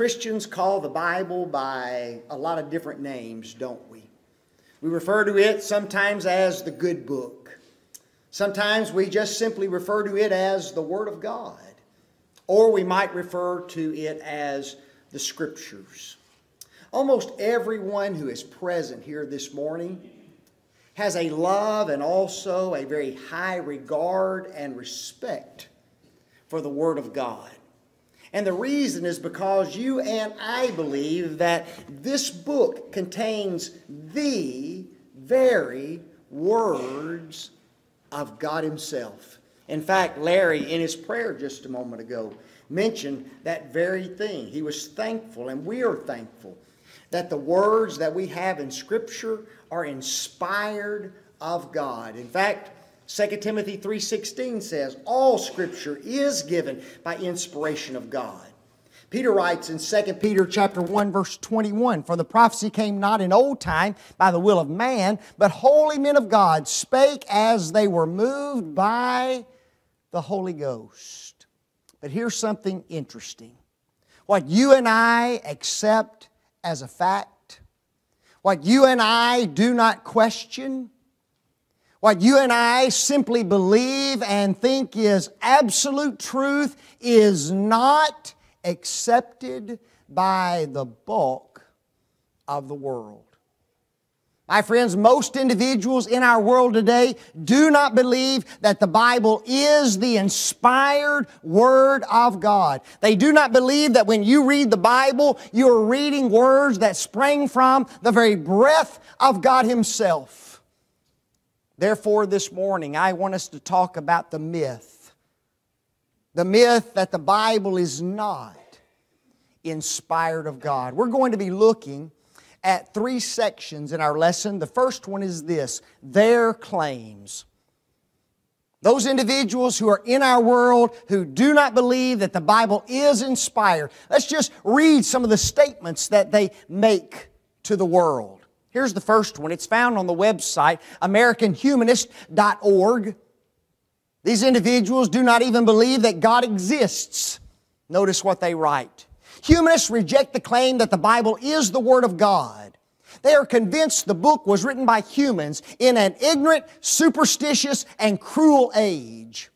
Christians call the Bible by a lot of different names, don't we? We refer to it sometimes as the good book. Sometimes we just simply refer to it as the Word of God. Or we might refer to it as the Scriptures. Almost everyone who is present here this morning has a love and also a very high regard and respect for the Word of God. And the reason is because you and I believe that this book contains the very words of God Himself. In fact, Larry, in his prayer just a moment ago, mentioned that very thing. He was thankful, and we are thankful that the words that we have in Scripture are inspired of God. In fact, 2 Timothy 3:16 says, "All scripture is given by inspiration of God." Peter writes in 2 Peter chapter 1 verse 21, "For the prophecy came not in old time by the will of man, but holy men of God spake as they were moved by the Holy Ghost." But here's something interesting. What you and I accept as a fact, what you and I do not question, what you and I simply believe and think is absolute truth is not accepted by the bulk of the world. My friends, most individuals in our world today do not believe that the Bible is the inspired Word of God. They do not believe that when you read the Bible, you are reading words that sprang from the very breath of God Himself. Therefore, this morning, I want us to talk about the myth. The myth that the Bible is not inspired of God. We're going to be looking at three sections in our lesson. The first one is this their claims. Those individuals who are in our world who do not believe that the Bible is inspired. Let's just read some of the statements that they make to the world. Here's the first one. It's found on the website AmericanHumanist.org. These individuals do not even believe that God exists. Notice what they write. Humanists reject the claim that the Bible is the Word of God. They are convinced the book was written by humans in an ignorant, superstitious, and cruel age.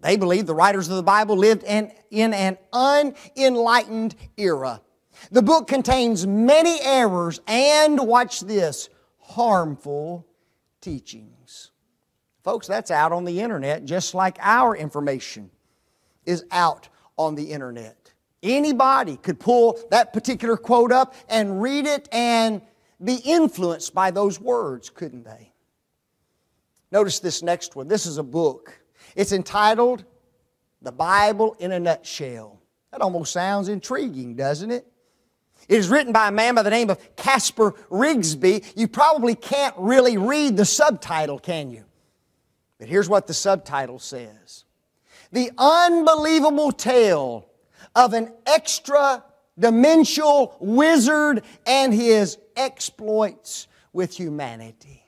They believe the writers of the Bible lived in, in an unenlightened era. The book contains many errors and, watch this, harmful teachings. Folks, that's out on the internet just like our information is out on the internet. Anybody could pull that particular quote up and read it and be influenced by those words, couldn't they? Notice this next one. This is a book. It's entitled The Bible in a Nutshell. That almost sounds intriguing, doesn't it? It is written by a man by the name of Casper Rigsby. You probably can't really read the subtitle, can you? But here's what the subtitle says The Unbelievable Tale of an Extra Dimensional Wizard and His Exploits with Humanity.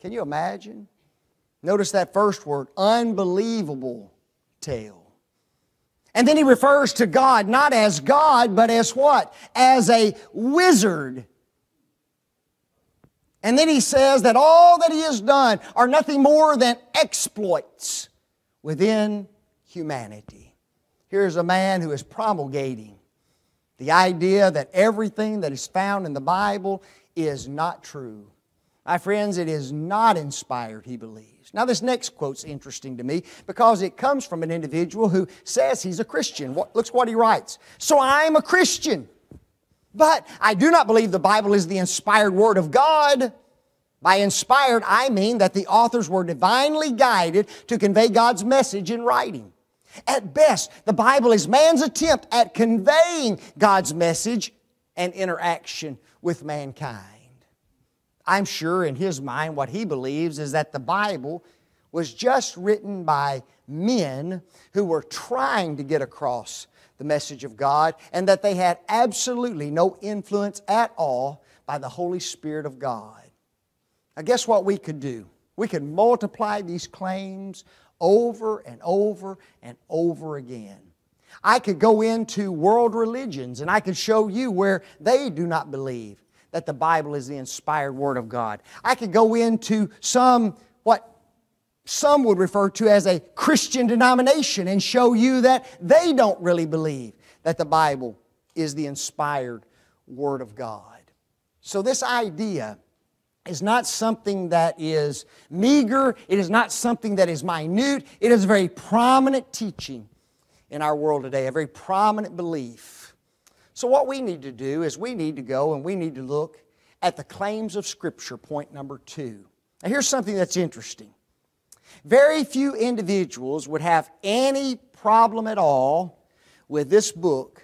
Can you imagine? Notice that first word, unbelievable tale. And then he refers to God not as God, but as what? As a wizard. And then he says that all that he has done are nothing more than exploits within humanity. Here's a man who is promulgating the idea that everything that is found in the Bible is not true. My friends, it is not inspired, he believes things. Now, this next quote's interesting to me because it comes from an individual who says he's a Christian. What, looks what he writes. So I'm a Christian, but I do not believe the Bible is the inspired Word of God. By inspired, I mean that the authors were divinely guided to convey God's message in writing. At best, the Bible is man's attempt at conveying God's message and interaction with mankind. I'm sure in his mind what he believes is that the Bible was just written by men who were trying to get across the message of God and that they had absolutely no influence at all by the Holy Spirit of God. Now, guess what we could do? We could multiply these claims over and over and over again. I could go into world religions and I could show you where they do not believe that the Bible is the inspired Word of God. I could go into some, what some would refer to as a Christian denomination and show you that they don't really believe that the Bible is the inspired Word of God. So, this idea is not something that is meager, it is not something that is minute, it is a very prominent teaching in our world today, a very prominent belief so, what we need to do is we need to go and we need to look at the claims of Scripture, point number two. Now, here's something that's interesting. Very few individuals would have any problem at all with this book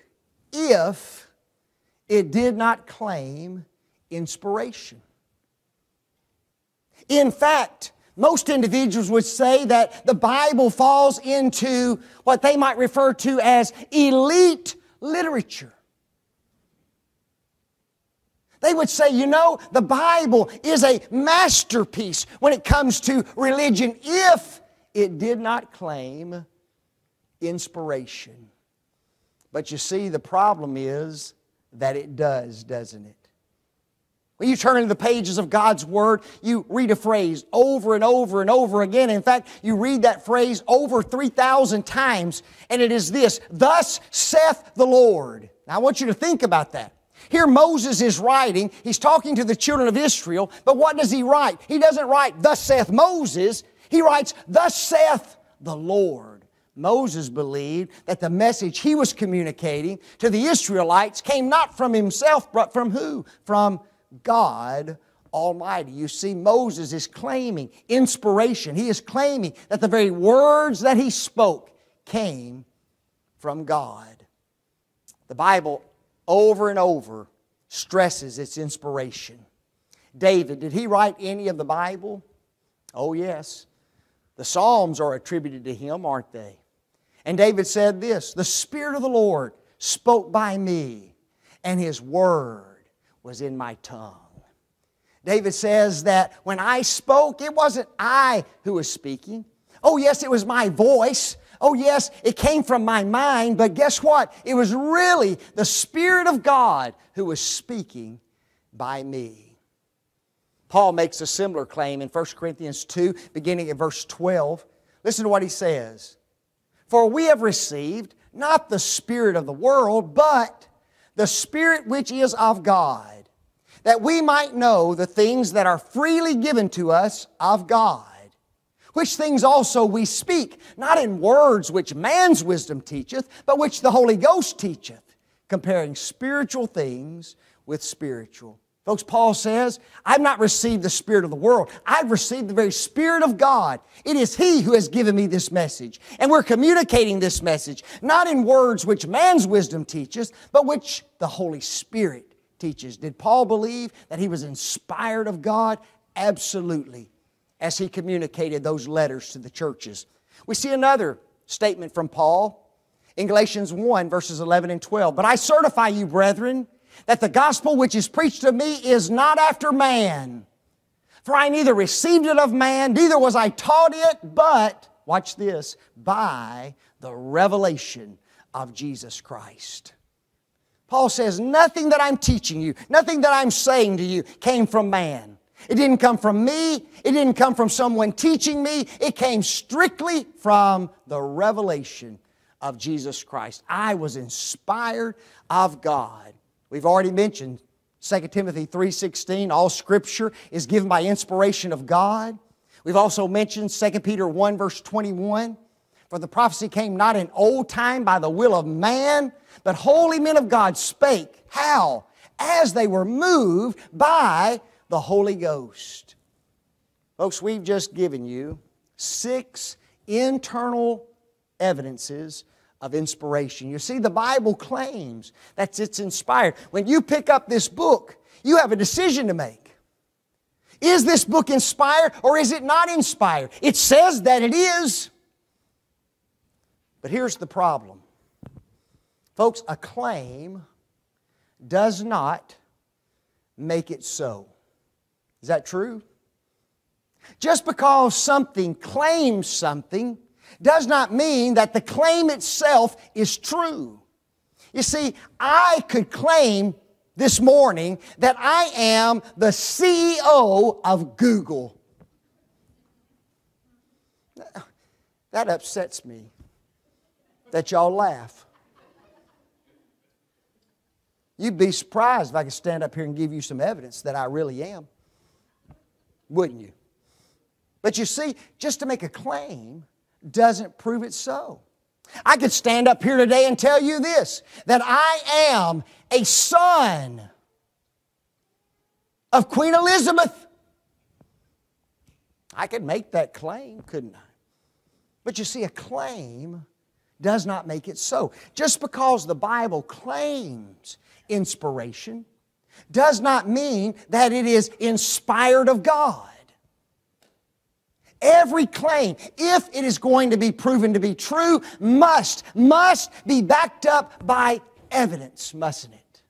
if it did not claim inspiration. In fact, most individuals would say that the Bible falls into what they might refer to as elite literature. They would say, you know, the Bible is a masterpiece when it comes to religion if it did not claim inspiration. But you see, the problem is that it does, doesn't it? When you turn into the pages of God's Word, you read a phrase over and over and over again. In fact, you read that phrase over 3,000 times, and it is this Thus saith the Lord. Now, I want you to think about that. Here Moses is writing, he's talking to the children of Israel, but what does he write? He doesn't write, Thus saith Moses, he writes, Thus saith the Lord. Moses believed that the message he was communicating to the Israelites came not from himself, but from who? From God Almighty. You see, Moses is claiming inspiration. He is claiming that the very words that he spoke came from God. The Bible over and over stresses its inspiration. David, did he write any of the Bible? Oh, yes. The Psalms are attributed to him, aren't they? And David said this The Spirit of the Lord spoke by me, and his word was in my tongue. David says that when I spoke, it wasn't I who was speaking. Oh, yes, it was my voice, Oh, yes, it came from my mind, but guess what? It was really the Spirit of God who was speaking by me. Paul makes a similar claim in 1 Corinthians 2, beginning at verse 12. Listen to what he says For we have received not the Spirit of the world, but the Spirit which is of God, that we might know the things that are freely given to us of God which things also we speak, not in words which man's wisdom teacheth, but which the Holy Ghost teacheth, comparing spiritual things with spiritual. Folks, Paul says, I've not received the spirit of the world. I've received the very spirit of God. It is he who has given me this message. And we're communicating this message, not in words which man's wisdom teaches, but which the Holy Spirit teaches. Did Paul believe that he was inspired of God? Absolutely as he communicated those letters to the churches. We see another statement from Paul in Galatians 1, verses 11 and 12. But I certify you, brethren, that the gospel which is preached to me is not after man. For I neither received it of man, neither was I taught it, but, watch this, by the revelation of Jesus Christ. Paul says, Nothing that I'm teaching you, nothing that I'm saying to you came from man. It didn't come from me. It didn't come from someone teaching me. It came strictly from the revelation of Jesus Christ. I was inspired of God. We've already mentioned 2 Timothy 3:16, all scripture is given by inspiration of God. We've also mentioned 2 Peter 1 verse 21, for the prophecy came not in old time by the will of man, but holy men of God spake how as they were moved by the Holy Ghost. Folks, we've just given you six internal evidences of inspiration. You see, the Bible claims that it's inspired. When you pick up this book, you have a decision to make. Is this book inspired or is it not inspired? It says that it is. But here's the problem. Folks, a claim does not make it so. Is that true? Just because something claims something does not mean that the claim itself is true. You see, I could claim this morning that I am the CEO of Google. That upsets me that y'all laugh. You'd be surprised if I could stand up here and give you some evidence that I really am wouldn't you? But you see, just to make a claim doesn't prove it so. I could stand up here today and tell you this that I am a son of Queen Elizabeth. I could make that claim, couldn't I? But you see, a claim does not make it so. Just because the Bible claims inspiration does not mean that it is inspired of God. Every claim, if it is going to be proven to be true, must, must be backed up by evidence, mustn't it?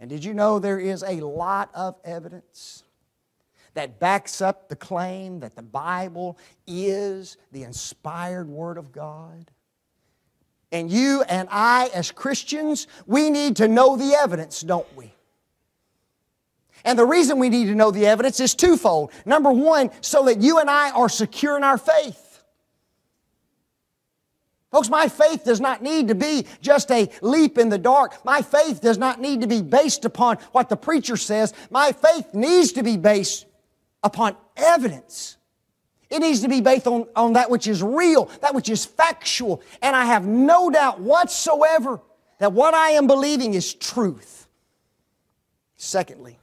And did you know there is a lot of evidence that backs up the claim that the Bible is the inspired Word of God? And you and I, as Christians, we need to know the evidence, don't we? And the reason we need to know the evidence is twofold. Number one, so that you and I are secure in our faith. Folks, my faith does not need to be just a leap in the dark. My faith does not need to be based upon what the preacher says. My faith needs to be based upon evidence it needs to be based on, on that which is real, that which is factual. And I have no doubt whatsoever that what I am believing is truth. Secondly,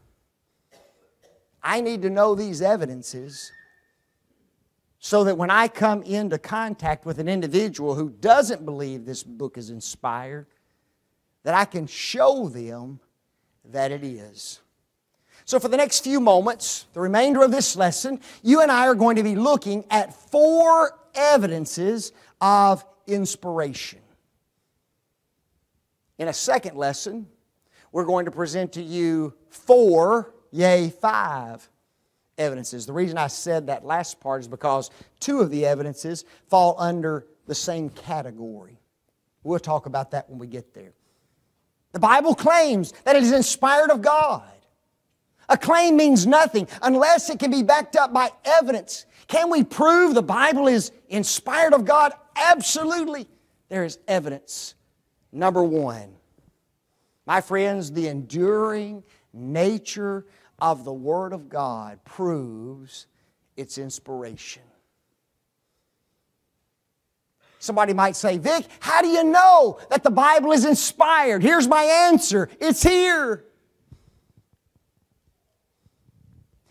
I need to know these evidences so that when I come into contact with an individual who doesn't believe this book is inspired, that I can show them that it is. So, for the next few moments, the remainder of this lesson, you and I are going to be looking at four evidences of inspiration. In a second lesson, we're going to present to you four, yea, five evidences. The reason I said that last part is because two of the evidences fall under the same category. We'll talk about that when we get there. The Bible claims that it is inspired of God. A claim means nothing unless it can be backed up by evidence. Can we prove the Bible is inspired of God? Absolutely. There is evidence. Number one, my friends, the enduring nature of the Word of God proves its inspiration. Somebody might say, Vic, how do you know that the Bible is inspired? Here's my answer it's here.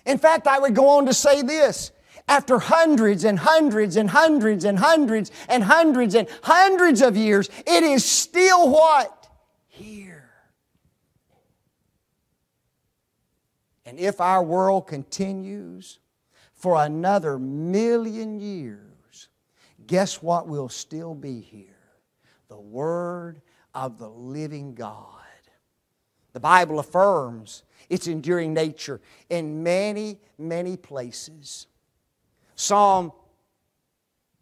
In fact, I would go on to say this. After hundreds and hundreds and hundreds and hundreds and hundreds and hundreds of years, it is still what? Here. And if our world continues for another million years, guess what will still be here? The Word of the living God. The Bible affirms its enduring nature in many, many places. Psalm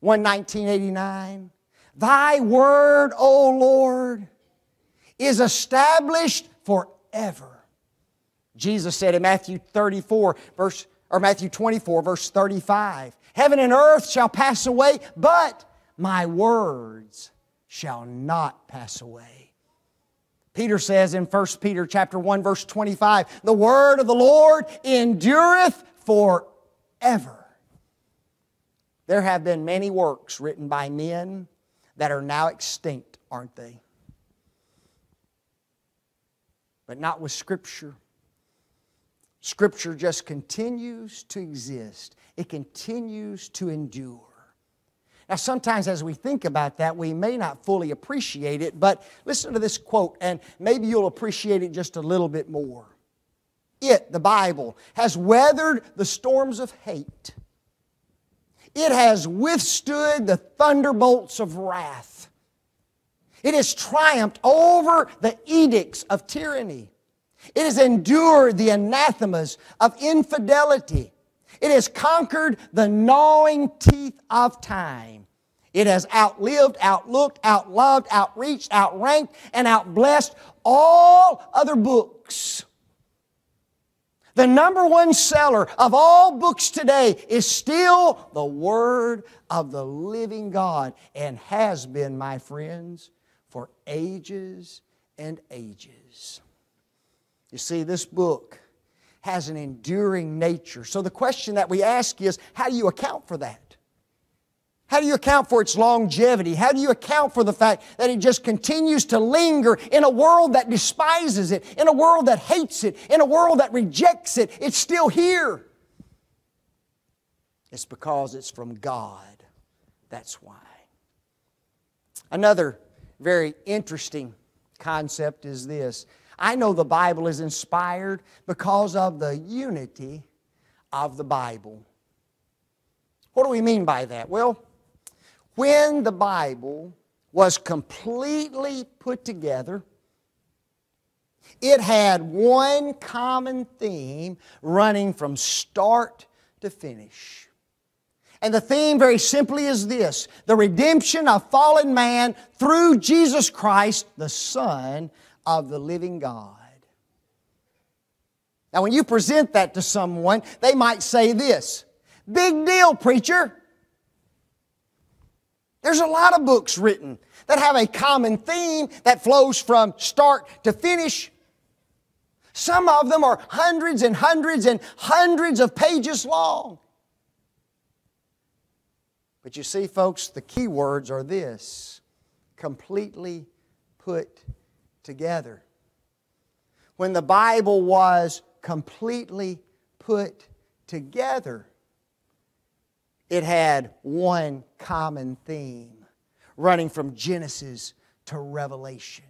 119.89, Thy word, O Lord, is established forever. Jesus said in Matthew 34, verse, or Matthew 24, verse 35, Heaven and earth shall pass away, but my words shall not pass away. Peter says in 1 Peter chapter 1 verse 25, "The word of the Lord endureth forever." There have been many works written by men that are now extinct, aren't they? But not with scripture. Scripture just continues to exist. It continues to endure. Now, sometimes as we think about that, we may not fully appreciate it, but listen to this quote, and maybe you'll appreciate it just a little bit more. It, the Bible, has weathered the storms of hate, it has withstood the thunderbolts of wrath, it has triumphed over the edicts of tyranny. It has endured the anathemas of infidelity. It has conquered the gnawing teeth of time. It has outlived, outlooked, outloved, outreached, outranked, and outblessed all other books. The number one seller of all books today is still the Word of the living God and has been, my friends, for ages and ages. You see, this book has an enduring nature. So the question that we ask is how do you account for that? How do you account for its longevity? How do you account for the fact that it just continues to linger in a world that despises it, in a world that hates it, in a world that rejects it? It's still here. It's because it's from God. That's why. Another very interesting concept is this I know the Bible is inspired because of the unity of the Bible. What do we mean by that? Well, when the Bible was completely put together, it had one common theme running from start to finish. And the theme, very simply, is this the redemption of fallen man through Jesus Christ, the Son of the living God. Now, when you present that to someone, they might say this Big deal, preacher. There's a lot of books written that have a common theme that flows from start to finish. Some of them are hundreds and hundreds and hundreds of pages long. But you see, folks, the key words are this completely put together. When the Bible was completely put together, it had one common theme running from Genesis to Revelation.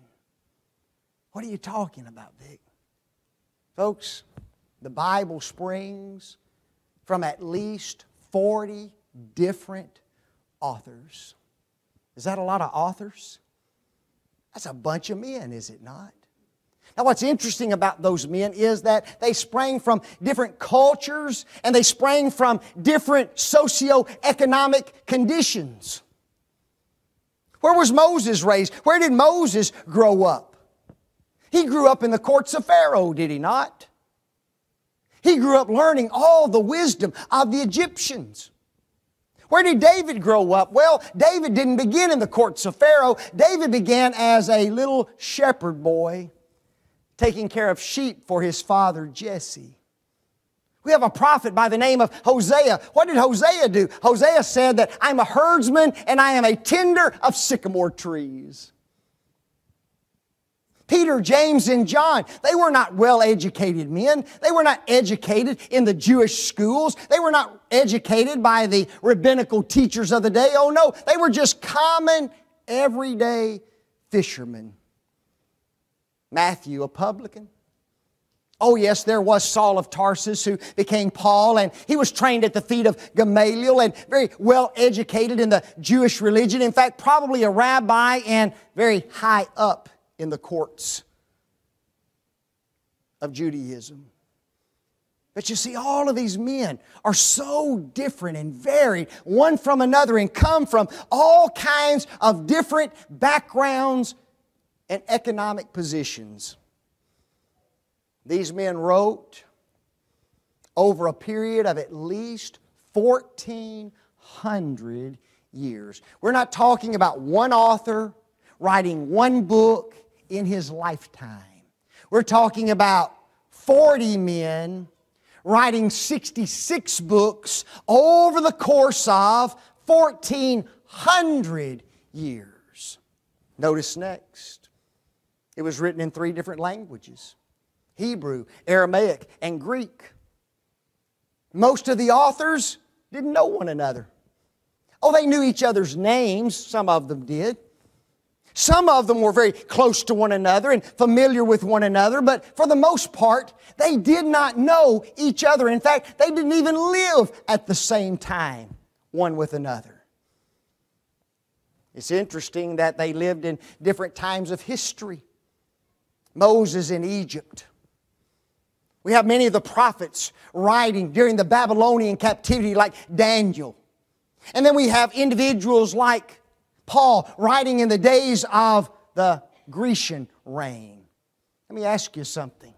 What are you talking about, Vic? Folks, the Bible springs from at least 40 different authors. Is that a lot of authors? That's a bunch of men, is it not? Now, what's interesting about those men is that they sprang from different cultures and they sprang from different socio-economic conditions. Where was Moses raised? Where did Moses grow up? He grew up in the courts of Pharaoh, did he not? He grew up learning all the wisdom of the Egyptians. Where did David grow up? Well, David didn't begin in the courts of Pharaoh. David began as a little shepherd boy taking care of sheep for his father Jesse. We have a prophet by the name of Hosea. What did Hosea do? Hosea said that I'm a herdsman and I am a tender of sycamore trees. Peter, James, and John. They were not well educated men. They were not educated in the Jewish schools. They were not educated by the rabbinical teachers of the day. Oh no, they were just common, everyday fishermen. Matthew, a publican. Oh, yes, there was Saul of Tarsus who became Paul, and he was trained at the feet of Gamaliel and very well educated in the Jewish religion. In fact, probably a rabbi and very high up in the courts of Judaism. But you see, all of these men are so different and varied, one from another, and come from all kinds of different backgrounds and economic positions. These men wrote over a period of at least 1,400 years. We're not talking about one author writing one book in his lifetime. We're talking about 40 men writing 66 books over the course of 1,400 years. Notice next, it was written in three different languages Hebrew, Aramaic, and Greek. Most of the authors didn't know one another. Oh, they knew each other's names, some of them did. Some of them were very close to one another and familiar with one another, but for the most part, they did not know each other. In fact, they didn't even live at the same time, one with another. It's interesting that they lived in different times of history. Moses in Egypt. We have many of the prophets writing during the Babylonian captivity, like Daniel. And then we have individuals like Paul writing in the days of the Grecian reign. Let me ask you something.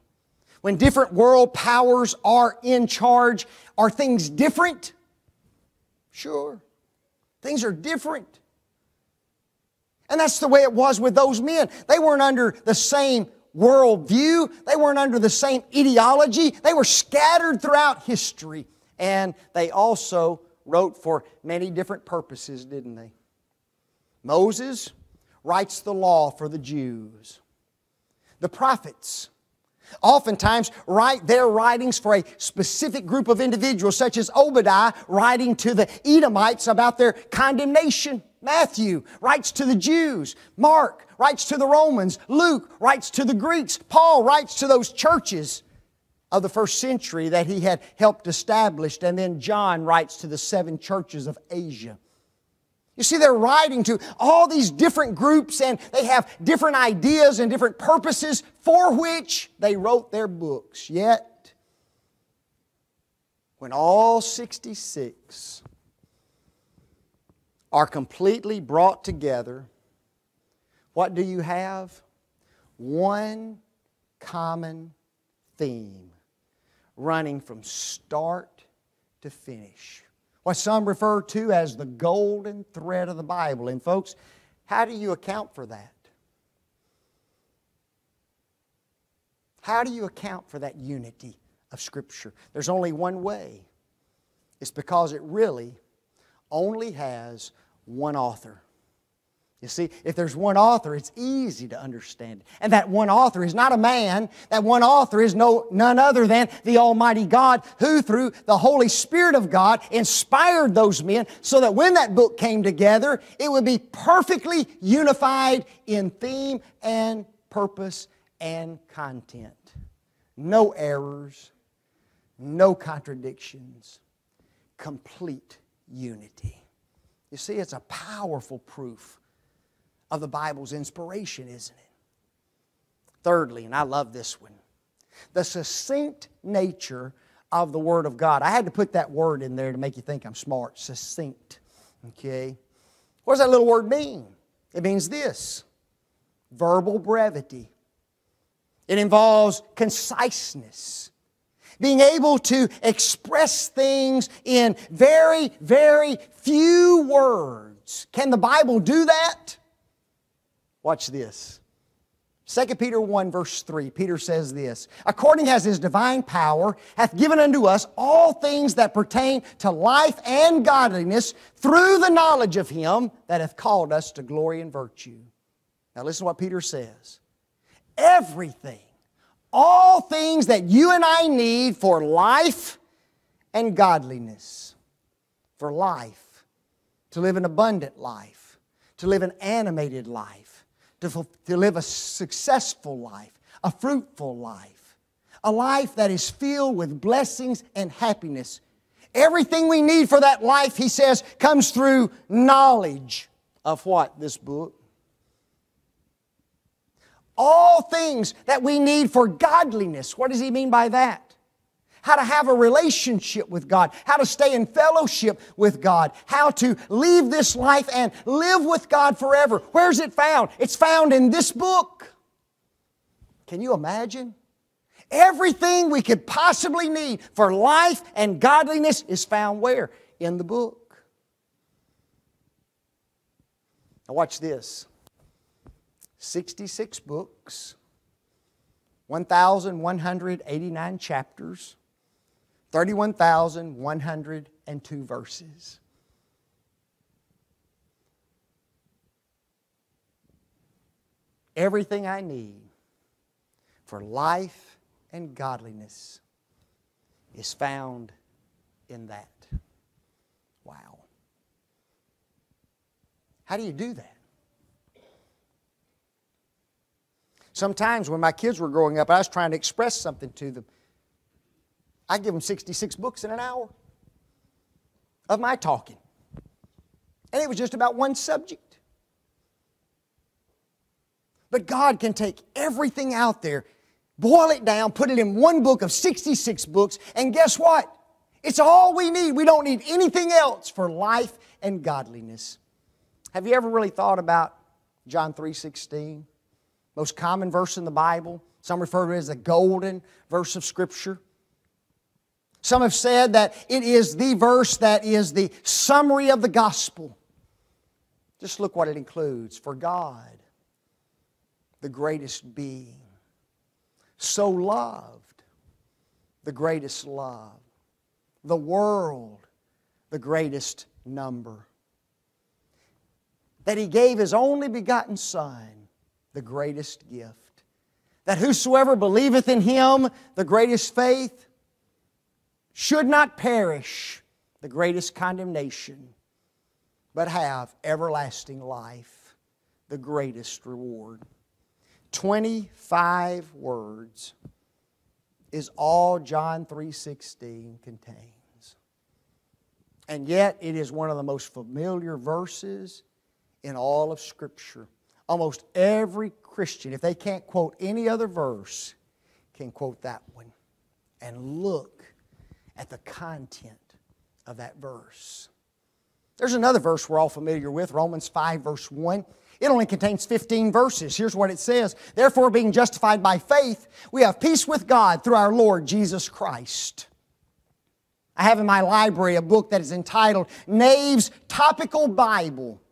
When different world powers are in charge, are things different? Sure. Things are different. And that's the way it was with those men. They weren't under the same worldview, they weren't under the same ideology. They were scattered throughout history. And they also wrote for many different purposes, didn't they? Moses writes the law for the Jews. The prophets oftentimes write their writings for a specific group of individuals, such as Obadiah writing to the Edomites about their condemnation. Matthew writes to the Jews. Mark writes to the Romans. Luke writes to the Greeks. Paul writes to those churches of the first century that he had helped establish. And then John writes to the seven churches of Asia. You see, they're writing to all these different groups and they have different ideas and different purposes for which they wrote their books. Yet, when all 66 are completely brought together, what do you have? One common theme running from start to finish what some refer to as the golden thread of the Bible. And, folks, how do you account for that? How do you account for that unity of Scripture? There's only one way. It's because it really only has one author. You see, if there's one author, it's easy to understand. And that one author is not a man. That one author is no, none other than the Almighty God who, through the Holy Spirit of God, inspired those men so that when that book came together, it would be perfectly unified in theme and purpose and content. No errors, no contradictions, complete unity. You see, it's a powerful proof of the Bible's inspiration, isn't it? Thirdly, and I love this one, the succinct nature of the Word of God. I had to put that word in there to make you think I'm smart. Succinct. Okay? What does that little word mean? It means this verbal brevity, it involves conciseness. Being able to express things in very, very few words. Can the Bible do that? Watch this. 2 Peter 1, verse 3, Peter says this According as his divine power hath given unto us all things that pertain to life and godliness through the knowledge of him that hath called us to glory and virtue. Now, listen to what Peter says. Everything, all things that you and I need for life and godliness, for life, to live an abundant life, to live an animated life to, to live a successful life, a fruitful life, a life that is filled with blessings and happiness. Everything we need for that life, he says, comes through knowledge of what? This book. All things that we need for godliness. What does he mean by that? how to have a relationship with God, how to stay in fellowship with God, how to leave this life and live with God forever. Where's it found? It's found in this book. Can you imagine? Everything we could possibly need for life and godliness is found where? In the book. Now, watch this 66 books, 1,189 chapters, 31,102 verses. Everything I need for life and godliness is found in that. Wow. How do you do that? Sometimes when my kids were growing up, I was trying to express something to them. I give them 66 books in an hour of my talking. And it was just about one subject. But God can take everything out there, boil it down, put it in one book of 66 books, and guess what? It's all we need. We don't need anything else for life and godliness. Have you ever really thought about John 3:16? Most common verse in the Bible. Some refer to it as the golden verse of scripture. Some have said that it is the verse that is the summary of the gospel. Just look what it includes. For God, the greatest being, so loved, the greatest love, the world, the greatest number, that He gave His only begotten Son, the greatest gift, that whosoever believeth in Him, the greatest faith, should not perish the greatest condemnation, but have everlasting life, the greatest reward. 25 words is all John 3:16 contains. And yet it is one of the most familiar verses in all of scripture. Almost every Christian if they can't quote any other verse can quote that one. And look at the content of that verse. There's another verse we're all familiar with, Romans 5, verse 1. It only contains 15 verses. Here's what it says Therefore, being justified by faith, we have peace with God through our Lord Jesus Christ. I have in my library a book that is entitled Nave's Topical Bible.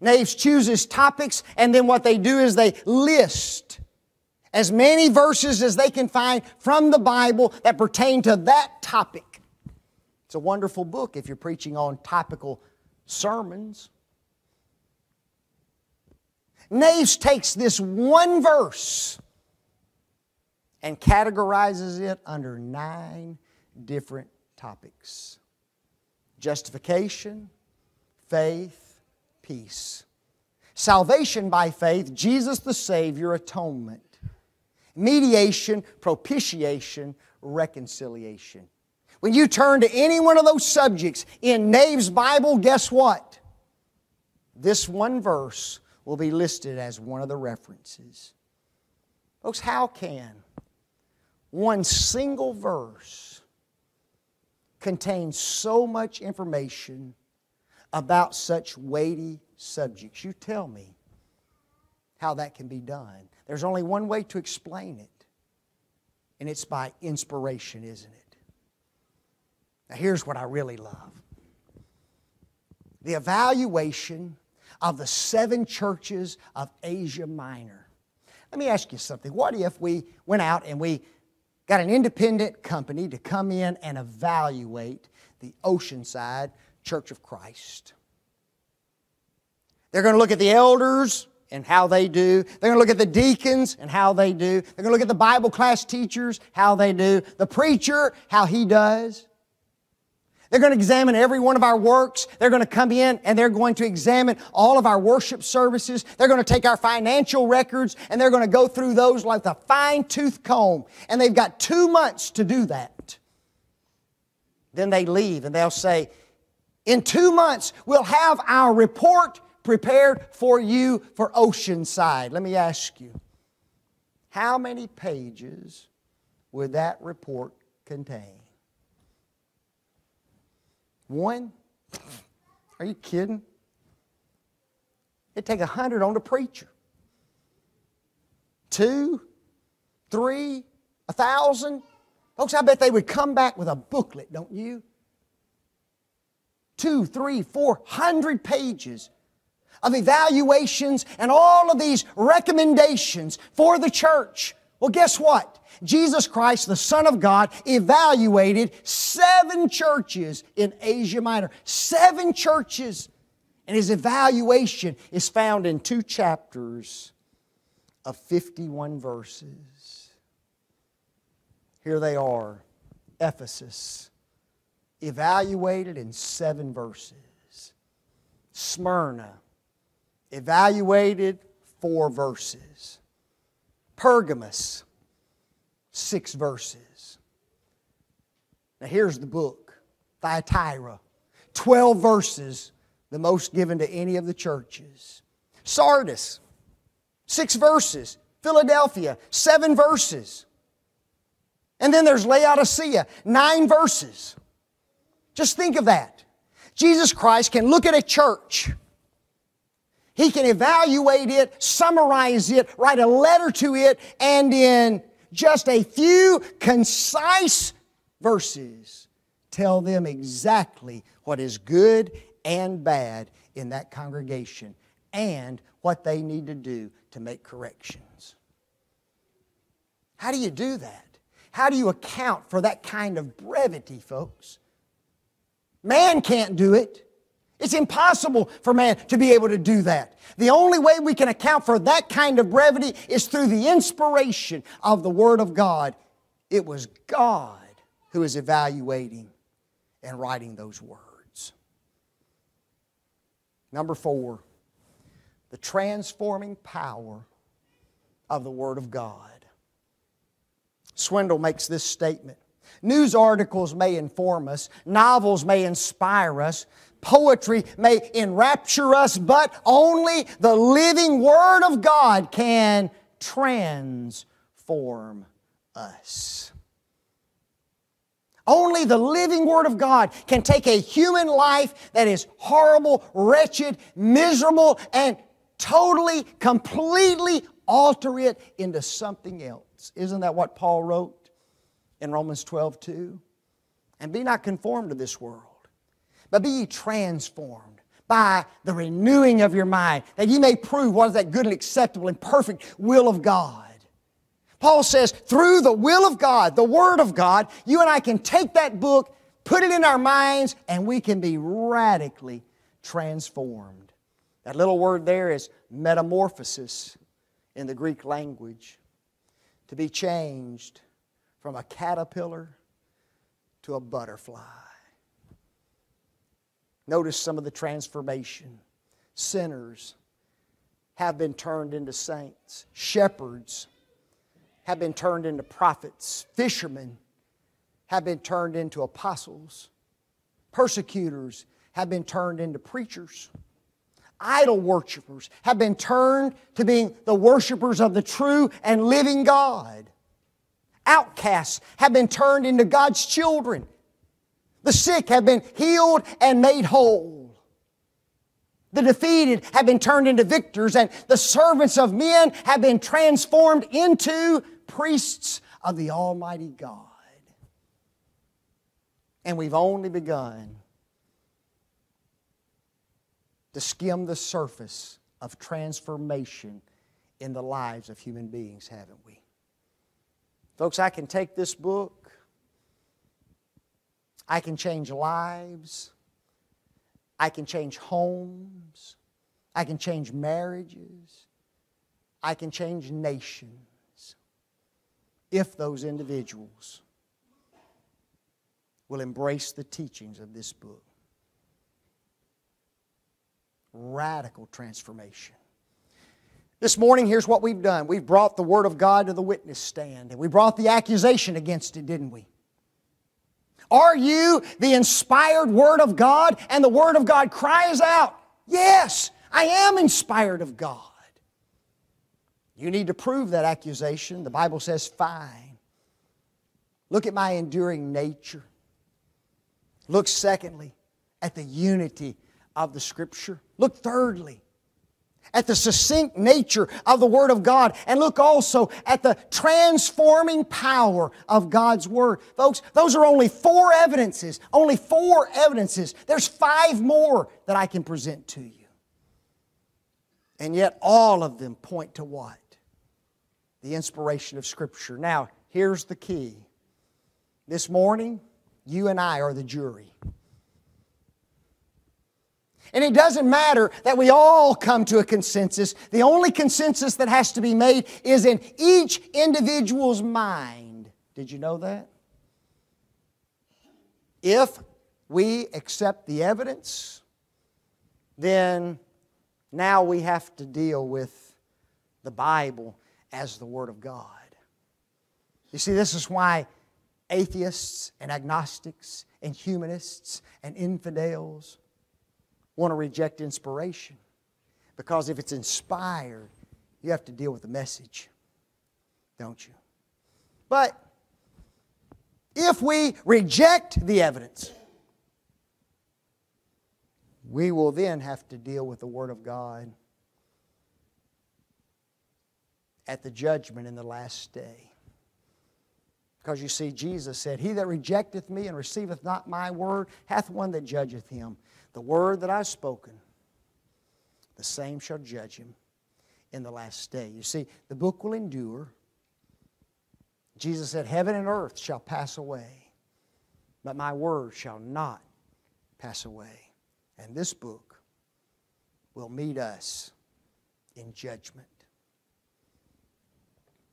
Naves chooses topics, and then what they do is they list as many verses as they can find from the Bible that pertain to that topic. It's a wonderful book if you're preaching on topical sermons. Naves takes this one verse and categorizes it under nine different topics justification, faith, peace. Salvation by faith, Jesus the Savior, atonement mediation, propitiation, reconciliation. When you turn to any one of those subjects in Nave's Bible, guess what? This one verse will be listed as one of the references. Folks, how can one single verse contain so much information about such weighty subjects? You tell me how that can be done. There's only one way to explain it, and it's by inspiration, isn't it? Now, here's what I really love the evaluation of the seven churches of Asia Minor. Let me ask you something. What if we went out and we got an independent company to come in and evaluate the Oceanside Church of Christ? They're going to look at the elders, and how they do. They're going to look at the deacons and how they do. They're going to look at the Bible class teachers, how they do. The preacher, how he does. They're going to examine every one of our works. They're going to come in and they're going to examine all of our worship services. They're going to take our financial records and they're going to go through those like a fine tooth comb. And they've got two months to do that. Then they leave and they'll say, in two months, we'll have our report prepared for you for Oceanside. Let me ask you how many pages would that report contain? One? Are you kidding? It'd take a hundred on the preacher. Two, three, a thousand. Folks, I bet they would come back with a booklet, don't you? Two, three, four hundred pages of evaluations and all of these recommendations for the church. Well, guess what? Jesus Christ, the Son of God, evaluated seven churches in Asia Minor. Seven churches. And his evaluation is found in two chapters of 51 verses. Here they are Ephesus, evaluated in seven verses, Smyrna, evaluated four verses. Pergamus, six verses. Now here's the book Thyatira, 12 verses, the most given to any of the churches. Sardis, six verses. Philadelphia, seven verses. And then there's Laodicea, nine verses. Just think of that. Jesus Christ can look at a church he can evaluate it, summarize it, write a letter to it, and in just a few concise verses, tell them exactly what is good and bad in that congregation and what they need to do to make corrections. How do you do that? How do you account for that kind of brevity, folks? Man can't do it. It's impossible for man to be able to do that. The only way we can account for that kind of brevity is through the inspiration of the Word of God. It was God who is evaluating and writing those words. Number four, the transforming power of the Word of God. Swindle makes this statement News articles may inform us, novels may inspire us, poetry may enrapture us, but only the living Word of God can transform us. Only the living Word of God can take a human life that is horrible, wretched, miserable, and totally, completely alter it into something else. Isn't that what Paul wrote? in Romans 12, 2. And be not conformed to this world, but be ye transformed by the renewing of your mind, that ye may prove what is that good and acceptable and perfect will of God. Paul says, through the will of God, the Word of God, you and I can take that book, put it in our minds, and we can be radically transformed. That little word there is metamorphosis in the Greek language. To be changed from a caterpillar to a butterfly. Notice some of the transformation. Sinners have been turned into saints, shepherds have been turned into prophets, fishermen have been turned into apostles, persecutors have been turned into preachers. Idol worshippers have been turned to being the worshippers of the true and living God outcasts have been turned into God's children. The sick have been healed and made whole. The defeated have been turned into victors, and the servants of men have been transformed into priests of the Almighty God. And we've only begun to skim the surface of transformation in the lives of human beings, haven't we? Folks, I can take this book, I can change lives, I can change homes, I can change marriages, I can change nations if those individuals will embrace the teachings of this book. Radical transformation. This morning, here's what we've done. We've brought the Word of God to the witness stand, and we brought the accusation against it, didn't we? Are you the inspired Word of God? And the Word of God cries out, Yes, I am inspired of God. You need to prove that accusation. The Bible says, Fine. Look at my enduring nature. Look, secondly, at the unity of the Scripture. Look, thirdly, at the succinct nature of the Word of God, and look also at the transforming power of God's Word. Folks, those are only four evidences, only four evidences. There's five more that I can present to you. And yet, all of them point to what? The inspiration of Scripture. Now, here's the key. This morning, you and I are the jury. And it doesn't matter that we all come to a consensus. The only consensus that has to be made is in each individual's mind. Did you know that? If we accept the evidence, then now we have to deal with the Bible as the Word of God. You see, this is why atheists and agnostics and humanists and infidels want to reject inspiration because if it's inspired, you have to deal with the message, don't you? But if we reject the evidence, we will then have to deal with the Word of God at the judgment in the last day. Because you see, Jesus said, He that rejecteth me and receiveth not my word hath one that judgeth him. The word that I've spoken, the same shall judge him in the last day. You see, the book will endure. Jesus said, Heaven and earth shall pass away, but my word shall not pass away. And this book will meet us in judgment.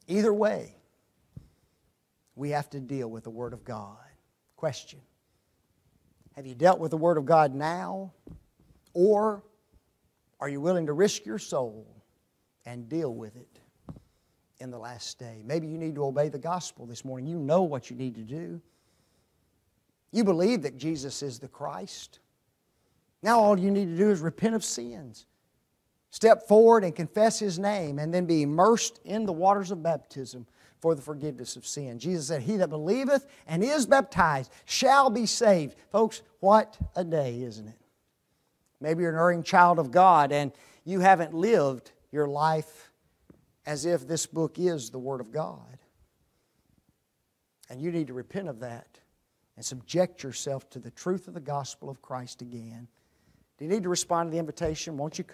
Either way, we have to deal with the Word of God. Question have you dealt with the Word of God now? Or are you willing to risk your soul and deal with it in the last day? Maybe you need to obey the gospel this morning. You know what you need to do. You believe that Jesus is the Christ. Now all you need to do is repent of sins. Step forward and confess His name, and then be immersed in the waters of baptism for the forgiveness of sin. Jesus said, He that believeth and is baptized shall be saved. Folks, what a day, isn't it? Maybe you're an erring child of God and you haven't lived your life as if this book is the Word of God. And you need to repent of that and subject yourself to the truth of the gospel of Christ again. Do you need to respond to the invitation? Won't you?